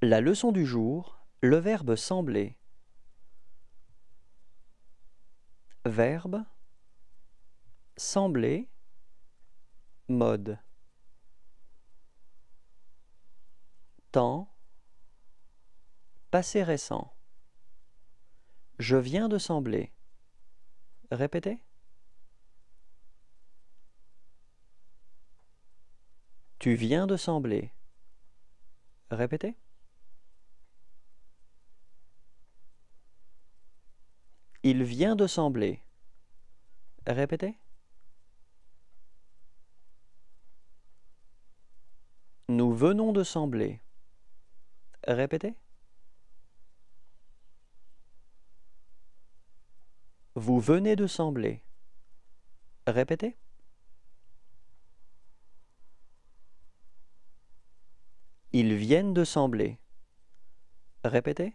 La leçon du jour, le verbe sembler. Verbe sembler mode temps passé récent Je viens de sembler. Répétez. Tu viens de sembler. Répétez. Il vient de sembler. Répétez. Nous venons de sembler. Répétez. Vous venez de sembler. Répétez. Ils viennent de sembler. Répétez.